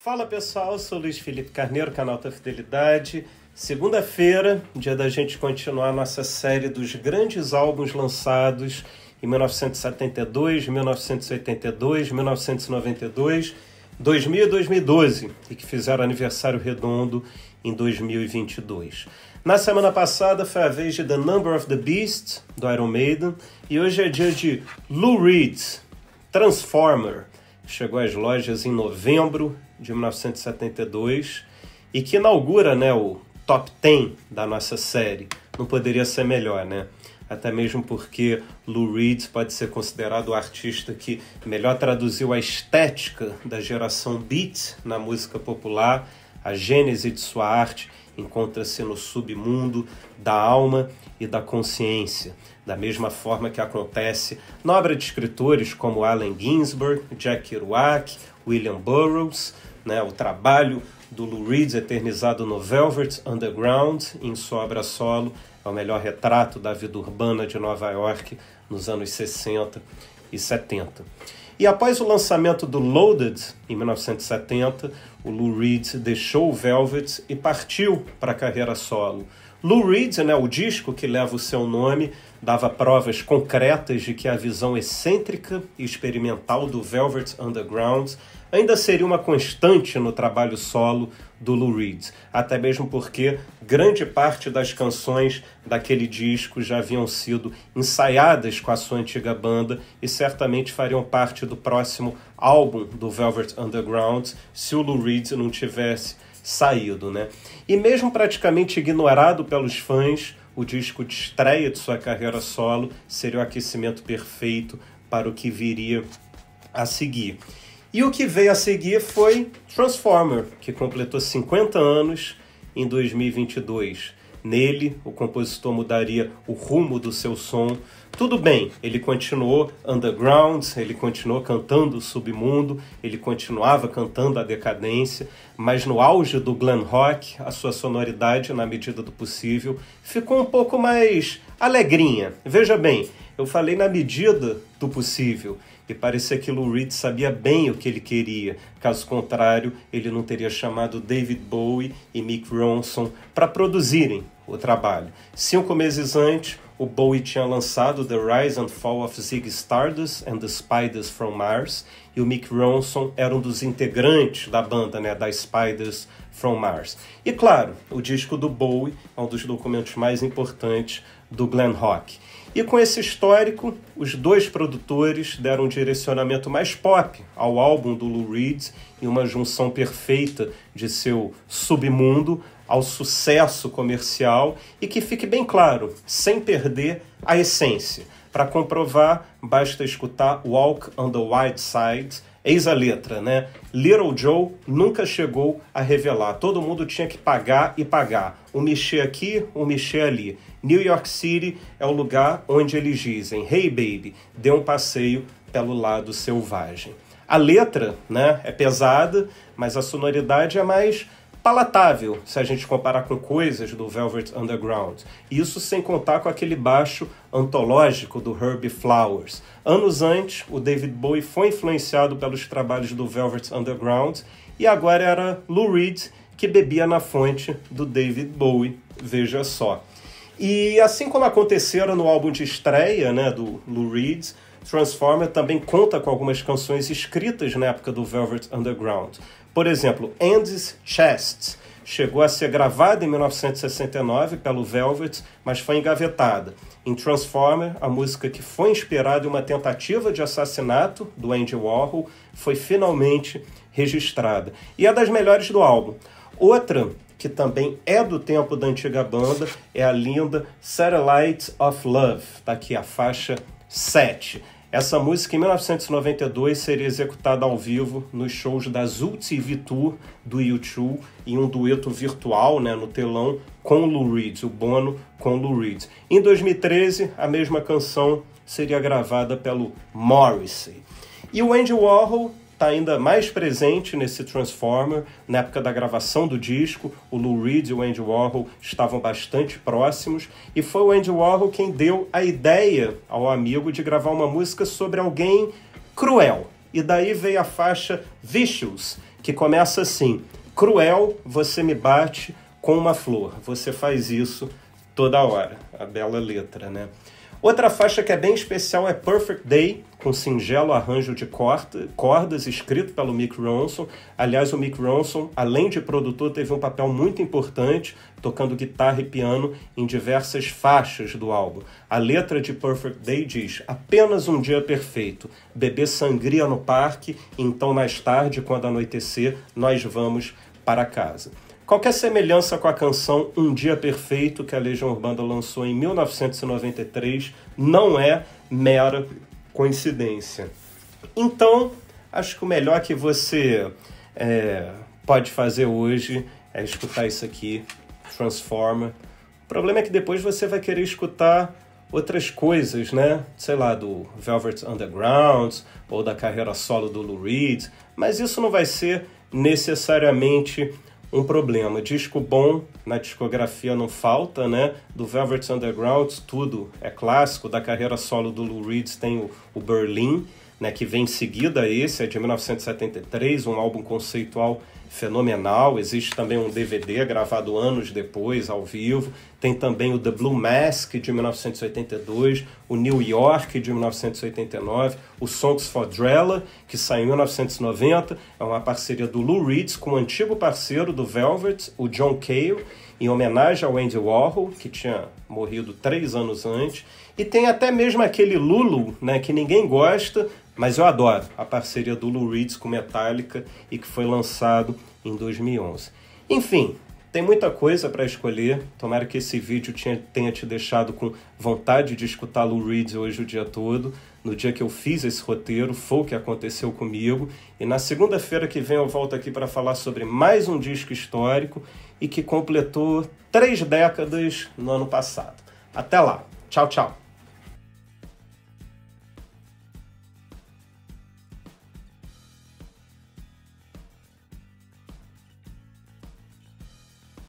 Fala pessoal, Eu sou Luiz Felipe Carneiro, canal da Fidelidade. Segunda-feira, dia da gente continuar nossa série dos grandes álbuns lançados em 1972, 1982, 1992, 2000 e 2012 e que fizeram aniversário redondo em 2022. Na semana passada foi a vez de The Number of the Beast do Iron Maiden e hoje é dia de Lou Reed, Transformer chegou às lojas em novembro de 1972 e que inaugura né, o top 10 da nossa série. Não poderia ser melhor, né? Até mesmo porque Lou Reed pode ser considerado o artista que melhor traduziu a estética da geração beat na música popular, a gênese de sua arte encontra-se no submundo da alma e da consciência, da mesma forma que acontece na obra de escritores como Allen Ginsberg, Jack Kerouac, William Burroughs, né, o trabalho do Lou Reed eternizado no Velvet Underground em sua obra solo, é o melhor retrato da vida urbana de Nova York nos anos 60 e 70. E após o lançamento do Loaded, em 1970, o Lou Reed deixou o Velvet e partiu para a carreira solo. Lou Reed, né, o disco que leva o seu nome, dava provas concretas de que a visão excêntrica e experimental do Velvet Underground ainda seria uma constante no trabalho solo do Lou Reed, até mesmo porque grande parte das canções daquele disco já haviam sido ensaiadas com a sua antiga banda e certamente fariam parte do próximo álbum do Velvet Underground se o Lou Reed não tivesse saído, né? E mesmo praticamente ignorado pelos fãs, o disco de estreia de sua carreira solo seria o aquecimento perfeito para o que viria a seguir. E o que veio a seguir foi Transformer, que completou 50 anos em 2022. Nele, o compositor mudaria o rumo do seu som. Tudo bem, ele continuou underground, ele continuou cantando o submundo, ele continuava cantando a decadência, mas no auge do glam rock, a sua sonoridade, na medida do possível, ficou um pouco mais alegrinha. Veja bem, eu falei na medida do possível. E parecia que Lou Reed sabia bem o que ele queria, caso contrário, ele não teria chamado David Bowie e Mick Ronson para produzirem o trabalho. Cinco meses antes, o Bowie tinha lançado The Rise and Fall of Zig Stardust and the Spiders from Mars, e o Mick Ronson era um dos integrantes da banda, né, da Spiders from Mars. E claro, o disco do Bowie é um dos documentos mais importantes do Glenn rock. E com esse histórico, os dois produtores deram um direcionamento mais pop ao álbum do Lou Reed e uma junção perfeita de seu submundo ao sucesso comercial e que fique bem claro, sem perder a essência. Para comprovar, basta escutar Walk on the White Side, Eis a letra, né? Little Joe nunca chegou a revelar. Todo mundo tinha que pagar e pagar. Um mexer aqui, um mexer ali. New York City é o lugar onde eles dizem: Hey baby, dê um passeio pelo lado selvagem. A letra, né, é pesada, mas a sonoridade é mais palatável se a gente comparar com coisas do Velvet Underground. Isso sem contar com aquele baixo antológico do Herbie Flowers. Anos antes, o David Bowie foi influenciado pelos trabalhos do Velvet Underground e agora era Lou Reed que bebia na fonte do David Bowie, veja só. E assim como acontecera no álbum de estreia né, do Lou Reed, Transformer também conta com algumas canções escritas na época do Velvet Underground. Por exemplo, Andy's Chests chegou a ser gravada em 1969 pelo Velvet, mas foi engavetada. Em Transformer, a música que foi inspirada em uma tentativa de assassinato do Andy Warhol foi finalmente registrada. E é das melhores do álbum. Outra que também é do tempo da antiga banda é a linda Satellite of Love, tá aqui a faixa 7. Essa música em 1992 seria executada ao vivo nos shows da TV Tour do YouTube em um dueto virtual né, no telão com Lou Reed, o Bono com Lou Reed. Em 2013, a mesma canção seria gravada pelo Morrissey. E o Andy Warhol está ainda mais presente nesse Transformer. Na época da gravação do disco, o Lou Reed e o Andy Warhol estavam bastante próximos, e foi o Andy Warhol quem deu a ideia ao amigo de gravar uma música sobre alguém cruel. E daí veio a faixa Vicious, que começa assim: Cruel, você me bate com uma flor. Você faz isso toda hora. A bela letra, né? Outra faixa que é bem especial é Perfect Day, com singelo arranjo de cordas escrito pelo Mick Ronson. Aliás, o Mick Ronson, além de produtor, teve um papel muito importante tocando guitarra e piano em diversas faixas do álbum. A letra de Perfect Day diz: "Apenas um dia perfeito, beber sangria no parque, então mais tarde, quando anoitecer, nós vamos para casa." Qualquer é semelhança com a canção Um Dia Perfeito que a Legião Urbana lançou em 1993? Não é mera coincidência. Então, acho que o melhor que você é, pode fazer hoje é escutar isso aqui, Transformer. O problema é que depois você vai querer escutar outras coisas, né? Sei lá, do Velvet Underground ou da carreira solo do Lou Reed, mas isso não vai ser necessariamente um problema. Disco bom na discografia não falta, né? Do Velvet Underground, tudo é clássico. Da carreira solo do Lou Reed tem o, o Berlin, né? Que vem em seguida a esse, é de 1973, um álbum conceitual fenomenal. Existe também um DVD gravado anos depois, ao vivo tem também o The Blue Mask de 1982, o New York de 1989, o Songs for Drella, que saiu em 1990, é uma parceria do Lou Reed com o um antigo parceiro do Velvet, o John Cale, em homenagem ao Andy Warhol, que tinha morrido três anos antes, e tem até mesmo aquele Lulu, né, que ninguém gosta, mas eu adoro, a parceria do Lou Reed com Metallica e que foi lançado em 2011. Enfim, tem muita coisa para escolher. Tomara que esse vídeo tenha te deixado com vontade de escutar Lou Reed hoje o dia todo. No dia que eu fiz esse roteiro, foi o que aconteceu comigo. E na segunda-feira que vem eu volto aqui para falar sobre mais um disco histórico e que completou três décadas no ano passado. Até lá. Tchau, tchau.